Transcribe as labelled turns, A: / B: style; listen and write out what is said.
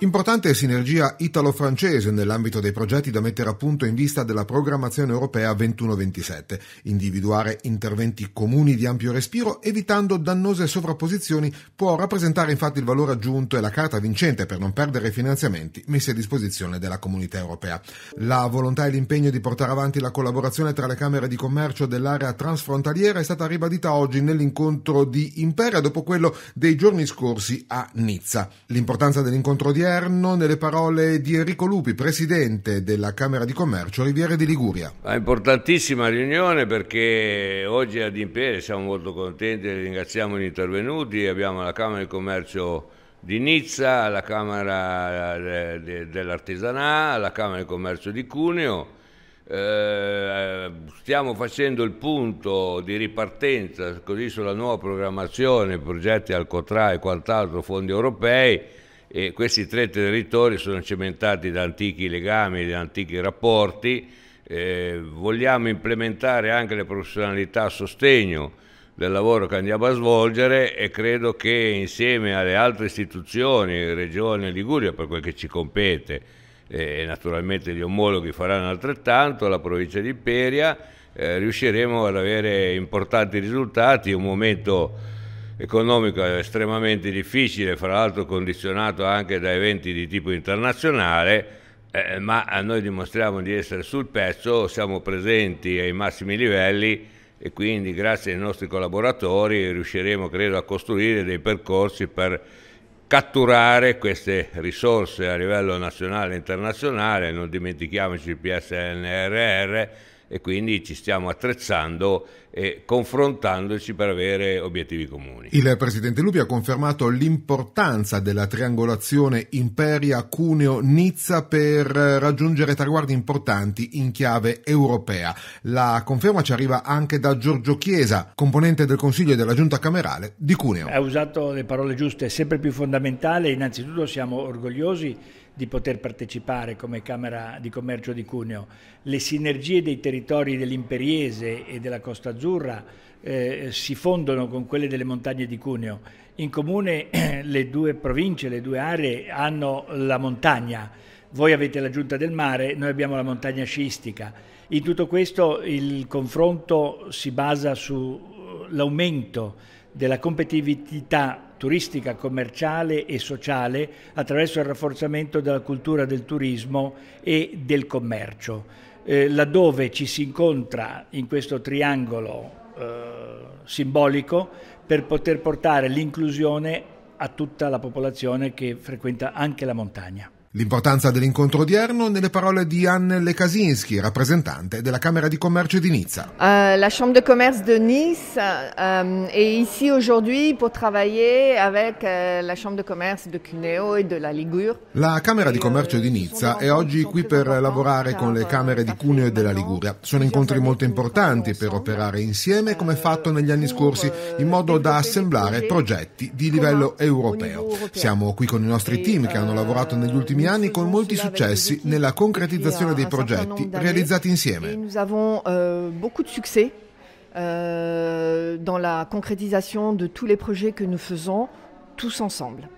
A: Importante sinergia italo-francese nell'ambito dei progetti da mettere a punto in vista della programmazione europea 21-27, individuare interventi comuni di ampio respiro evitando dannose sovrapposizioni può rappresentare infatti il valore aggiunto e la carta vincente per non perdere i finanziamenti messi a disposizione della comunità europea. La volontà e l'impegno di portare avanti la collaborazione tra le Camere di Commercio dell'area transfrontaliera è stata ribadita oggi nell'incontro di Impera dopo quello dei giorni scorsi a Nizza. L'importanza dell'incontro di odierno nelle parole di Enrico Lupi, presidente della Camera di Commercio Riviere di Liguria.
B: È importantissima riunione perché oggi ad Impere siamo molto contenti, e ringraziamo gli intervenuti, abbiamo la Camera di Commercio di Nizza, la Camera eh, dell'Artisanà, la Camera di Commercio di Cuneo. Eh, stiamo facendo il punto di ripartenza così sulla nuova programmazione, progetti al COTRA e quant'altro, fondi europei e questi tre territori sono cementati da antichi legami, da antichi rapporti. Eh, vogliamo implementare anche le professionalità a sostegno del lavoro che andiamo a svolgere e credo che insieme alle altre istituzioni, Regione Liguria per quel che ci compete eh, e naturalmente gli omologhi faranno altrettanto, la provincia di Imperia, eh, riusciremo ad avere importanti risultati, un momento economico estremamente difficile, fra l'altro condizionato anche da eventi di tipo internazionale, eh, ma noi dimostriamo di essere sul pezzo, siamo presenti ai massimi livelli e quindi grazie ai nostri collaboratori riusciremo credo a costruire dei percorsi per catturare queste risorse a livello nazionale e internazionale, non dimentichiamoci il PSNRR e quindi ci stiamo attrezzando e confrontandoci per avere obiettivi comuni.
A: Il presidente Lupi ha confermato l'importanza della triangolazione Imperia-Cuneo-Nizza per raggiungere traguardi importanti in chiave europea. La conferma ci arriva anche da Giorgio Chiesa, componente del Consiglio e della Giunta Camerale di Cuneo. Ha
C: usato le parole giuste, è sempre più fondamentale, innanzitutto siamo orgogliosi di poter partecipare come Camera di Commercio di Cuneo. Le sinergie dei territori dell'Imperiese e della Costa Azzurra eh, si fondono con quelle delle montagne di Cuneo. In comune le due province, le due aree hanno la montagna, voi avete la giunta del mare, noi abbiamo la montagna sciistica. In tutto questo il confronto si basa sull'aumento eh, della competitività turistica, commerciale e sociale attraverso il rafforzamento della cultura del turismo e del commercio. Eh, laddove ci si incontra in questo triangolo eh, simbolico per poter portare l'inclusione a tutta la popolazione che frequenta anche la montagna.
A: L'importanza dell'incontro odierno nelle parole di Anne Lekasinski, rappresentante della Camera di Commercio di Nizza.
C: Uh, la Chambre de Commerce de Nice um, est ici aujourd'hui pour travailler avec uh, la Chambre de Commerce de Cuneo et de la Ligure.
A: La Camera di Commercio di Nizza è oggi qui per lavorare con le Camere di Cuneo e della Liguria. Sono incontri molto importanti per operare insieme come fatto negli anni scorsi in modo da assemblare progetti di livello europeo. Siamo qui con i nostri team che hanno lavorato negli ultimi ultimi anni con molti successi nella concretizzazione dei progetti realizzati insieme. Nous
C: avons euh, beaucoup de succès euh, dans la concrétisation de tous les projets que nous faisons tous ensemble.